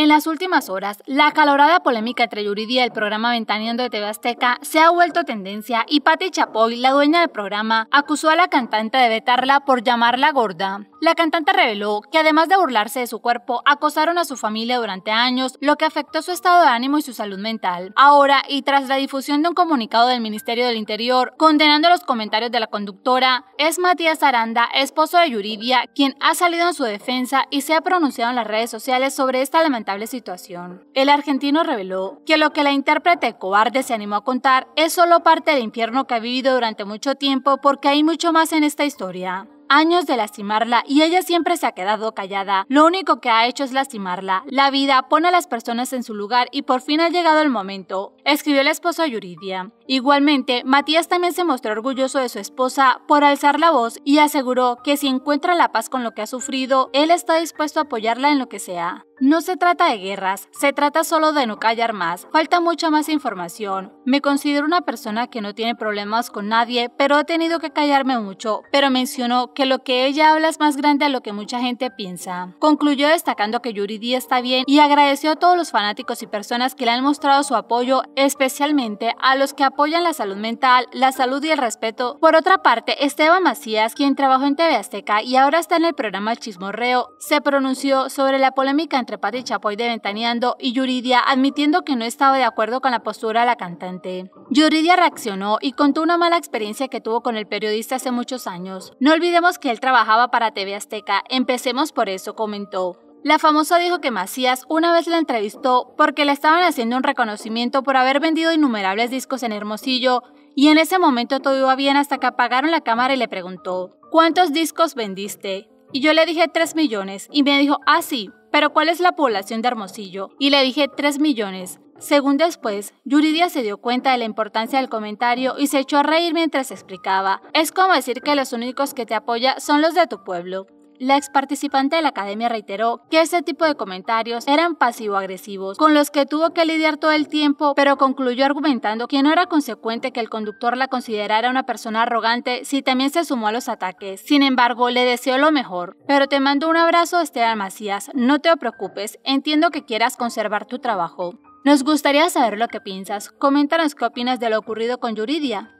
En las últimas horas, la acalorada polémica entre Yuridia y el programa Ventaneando de TV Azteca se ha vuelto tendencia y Patti Chapoy, la dueña del programa, acusó a la cantante de vetarla por llamarla gorda. La cantante reveló que además de burlarse de su cuerpo, acosaron a su familia durante años, lo que afectó su estado de ánimo y su salud mental. Ahora, y tras la difusión de un comunicado del Ministerio del Interior condenando los comentarios de la conductora, es Matías Aranda, esposo de Yuridia, quien ha salido en su defensa y se ha pronunciado en las redes sociales sobre esta lamentable situación. El argentino reveló que lo que la intérprete cobarde se animó a contar es solo parte del infierno que ha vivido durante mucho tiempo porque hay mucho más en esta historia años de lastimarla y ella siempre se ha quedado callada. Lo único que ha hecho es lastimarla. La vida pone a las personas en su lugar y por fin ha llegado el momento, escribió el esposo Yuridia. Igualmente, Matías también se mostró orgulloso de su esposa por alzar la voz y aseguró que si encuentra la paz con lo que ha sufrido, él está dispuesto a apoyarla en lo que sea. No se trata de guerras, se trata solo de no callar más. Falta mucha más información. Me considero una persona que no tiene problemas con nadie, pero he tenido que callarme mucho. Pero mencionó que lo que ella habla es más grande a lo que mucha gente piensa. Concluyó destacando que Yuri D está bien y agradeció a todos los fanáticos y personas que le han mostrado su apoyo, especialmente a los que apoyan la salud mental, la salud y el respeto. Por otra parte, Esteban Macías, quien trabajó en TV Azteca y ahora está en el programa Chismorreo, se pronunció sobre la polémica entre entre Chapoy de Ventaneando y Yuridia, admitiendo que no estaba de acuerdo con la postura de la cantante. Yuridia reaccionó y contó una mala experiencia que tuvo con el periodista hace muchos años. No olvidemos que él trabajaba para TV Azteca, empecemos por eso, comentó. La famosa dijo que Macías una vez la entrevistó porque le estaban haciendo un reconocimiento por haber vendido innumerables discos en Hermosillo y en ese momento todo iba bien hasta que apagaron la cámara y le preguntó, ¿cuántos discos vendiste? Y yo le dije 3 millones y me dijo, ah sí, pero ¿cuál es la población de Hermosillo? Y le dije 3 millones. Según después, Yuridia se dio cuenta de la importancia del comentario y se echó a reír mientras explicaba. Es como decir que los únicos que te apoya son los de tu pueblo. La ex participante de la academia reiteró que ese tipo de comentarios eran pasivo-agresivos, con los que tuvo que lidiar todo el tiempo, pero concluyó argumentando que no era consecuente que el conductor la considerara una persona arrogante si también se sumó a los ataques. Sin embargo, le deseó lo mejor. Pero te mando un abrazo, Estela Macías. No te preocupes, entiendo que quieras conservar tu trabajo. Nos gustaría saber lo que piensas. Coméntanos qué opinas de lo ocurrido con Yuridia.